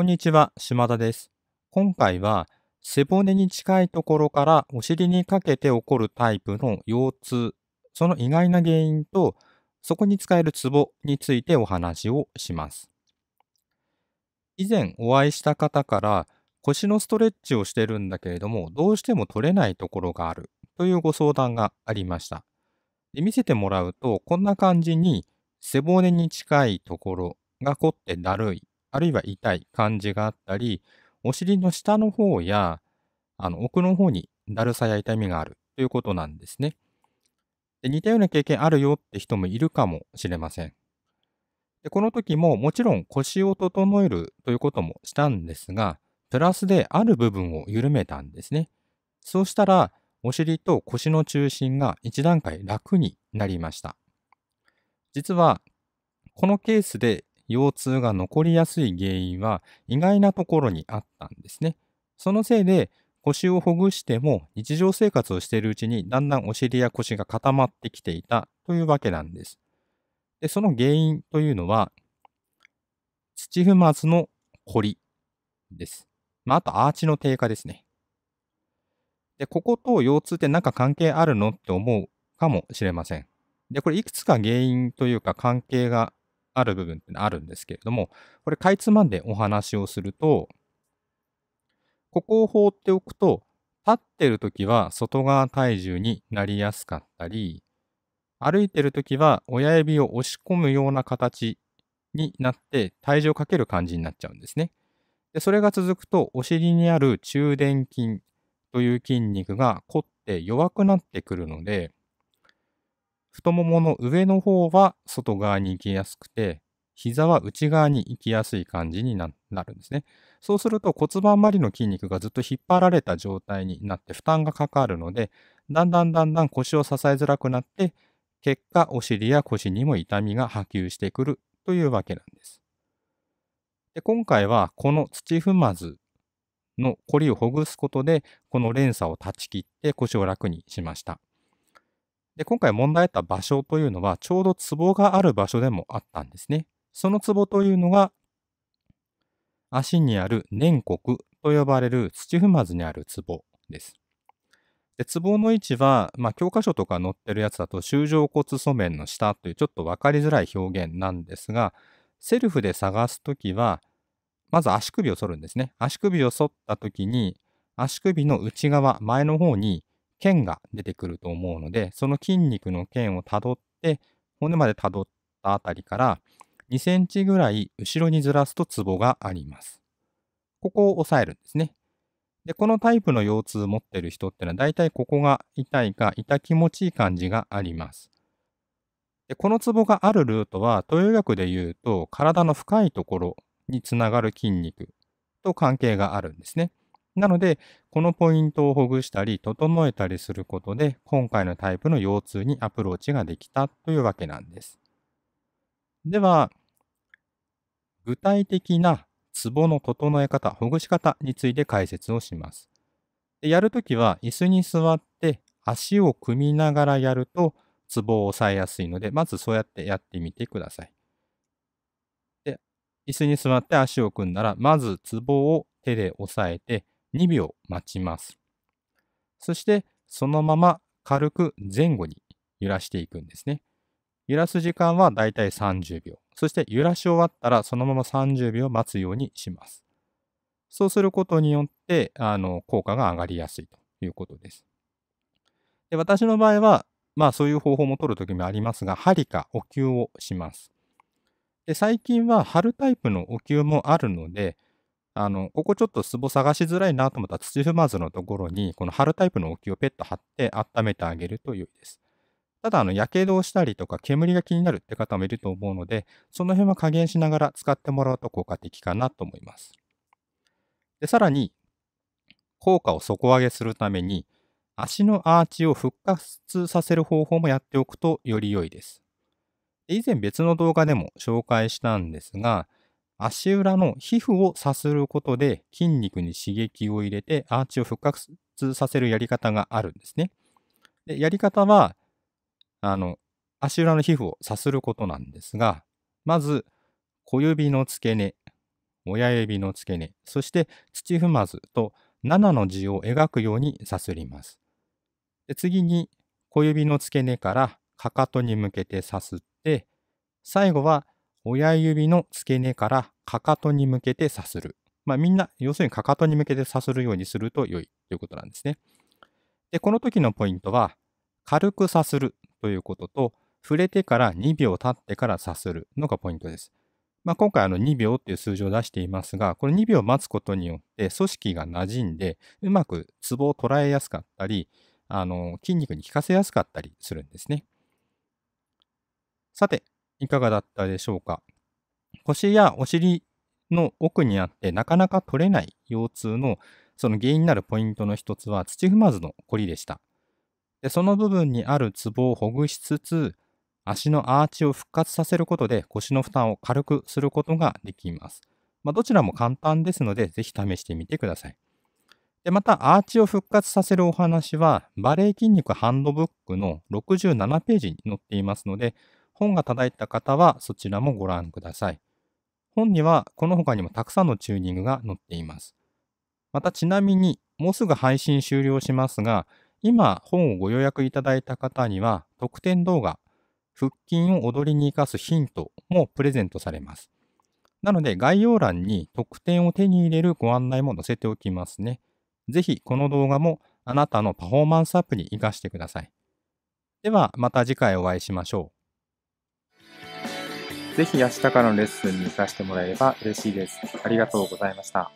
こんにちは、島田です。今回は、背骨に近いところからお尻にかけて起こるタイプの腰痛、その意外な原因と、そこに使えるツボについてお話をします。以前お会いした方から、腰のストレッチをしてるんだけれども、どうしても取れないところがあるというご相談がありました。で見せてもらうと、こんな感じに背骨に近いところが凝ってだるいあるいは痛い感じがあったり、お尻の下の方やあの奥の方にだるさや痛みがあるということなんですね。で似たような経験あるよって人もいるかもしれません。でこの時ももちろん腰を整えるということもしたんですが、プラスである部分を緩めたんですね。そうしたら、お尻と腰の中心が一段階楽になりました。実は、このケースで腰痛が残りやすい原因は意外なところにあったんですね。そのせいで腰をほぐしても日常生活をしているうちにだんだんお尻や腰が固まってきていたというわけなんです。で、その原因というのは土踏まずの凝りです。まあ、あとアーチの低下ですね。で、ここと腰痛って何か関係あるのって思うかもしれません。で、これいくつか原因というか関係がある部分ってあるんですけれども、これかいつまんでお話をすると、ここを放っておくと、立ってる時は外側体重になりやすかったり、歩いてる時は親指を押し込むような形になって体重をかける感じになっちゃうんですね。でそれが続くと、お尻にある中殿筋という筋肉が凝って弱くなってくるので、太ももの上の方は外側に行きやすくて、膝は内側に行きやすい感じになるんですね。そうすると骨盤周りの筋肉がずっと引っ張られた状態になって負担がかかるので、だんだんだんだん腰を支えづらくなって、結果お尻や腰にも痛みが波及してくるというわけなんです。で今回はこの土踏まずの凝りをほぐすことで、この連鎖を断ち切って腰を楽にしました。で、今回問題あった場所というのは、ちょうど壺がある場所でもあったんですね。その壺というのが、足にある粘国と呼ばれる土踏まずにある壺です。で、壺の位置は、まあ、教科書とか載ってるやつだと、修正骨素面の下というちょっと分かりづらい表現なんですが、セルフで探すときは、まず足首を反るんですね。足首を反ったときに、足首の内側、前の方に腱が出てくると思うので、その筋肉の腱をたどって、骨までたどったあたりから2センチぐらい後ろにずらすとツボがあります。ここを押さえるんですね。で、このタイプの腰痛持ってる人ってのは、だいたいここが痛いか、痛気持ちいい感じがあります。で、このツボがあるルートは、東洋医学で言うと、体の深いところにつながる筋肉と関係があるんですね。なので、このポイントをほぐしたり、整えたりすることで、今回のタイプの腰痛にアプローチができたというわけなんです。では、具体的なツボの整え方、ほぐし方について解説をします。でやるときは、椅子に座って足を組みながらやると、ツボを押さえやすいので、まずそうやってやってみてください。で、椅子に座って足を組んだら、まずツボを手で押さえて、2秒待ちます。そしてそのまま軽く前後に揺らしていくんですね。揺らす時間はだいたい30秒。そして揺らし終わったらそのまま30秒待つようにします。そうすることによってあの効果が上がりやすいということです。で私の場合は、まあそういう方法も取るときもありますが、針かお灸をします。で最近は貼るタイプのお灸もあるので、あの、ここちょっと壺探しづらいなと思ったら土踏まずのところに、この貼るタイプのお灸をペット貼って温めてあげると良いです。ただ、あの、火傷をしたりとか煙が気になるって方もいると思うので、その辺は加減しながら使ってもらうと効果的かなと思います。で、さらに、効果を底上げするために、足のアーチを復活させる方法もやっておくとより良いです。以前別の動画でも紹介したんですが、足裏の皮膚をさすることで筋肉に刺激を入れてアーチを復活させるやり方があるんですね。でやり方はあの足裏の皮膚をさすることなんですがまず小指の付け根親指の付け根そして土踏まずと7の字を描くようにさすります。で次に小指の付け根からかかとに向けてさすって最後は親指の付け根からかかとに向けてさする。まあ、みんな、要するにかかとに向けてさするようにすると良いということなんですね。で、この時のポイントは、軽くさするということと、触れてから2秒経ってからさするのがポイントです。まあ、今回あの2秒っていう数字を出していますが、この2秒待つことによって組織が馴染んで、うまくツボを捉えやすかったり、あの筋肉に効かせやすかったりするんですね。さて、いかがだったでしょうか腰やお尻の奥にあってなかなか取れない腰痛のその原因になるポイントの一つは土踏まずのコりでした。でその部分にあるツボをほぐしつつ足のアーチを復活させることで腰の負担を軽くすることができます。まあ、どちらも簡単ですので、ぜひ試してみてください。でまた、アーチを復活させるお話は、バレエ筋肉ハンドブックの67ページに載っていますので、本が届いた方はそちらもご覧ください。本にはこの他にもたくさんのチューニングが載っています。またちなみに、もうすぐ配信終了しますが、今本をご予約いただいた方には特典動画、腹筋を踊りに生かすヒントもプレゼントされます。なので概要欄に特典を手に入れるご案内も載せておきますね。ぜひこの動画もあなたのパフォーマンスアップに活かしてください。ではまた次回お会いしましょう。ぜひ明日からのレッスンに行かしてもらえれば嬉しいです。ありがとうございました。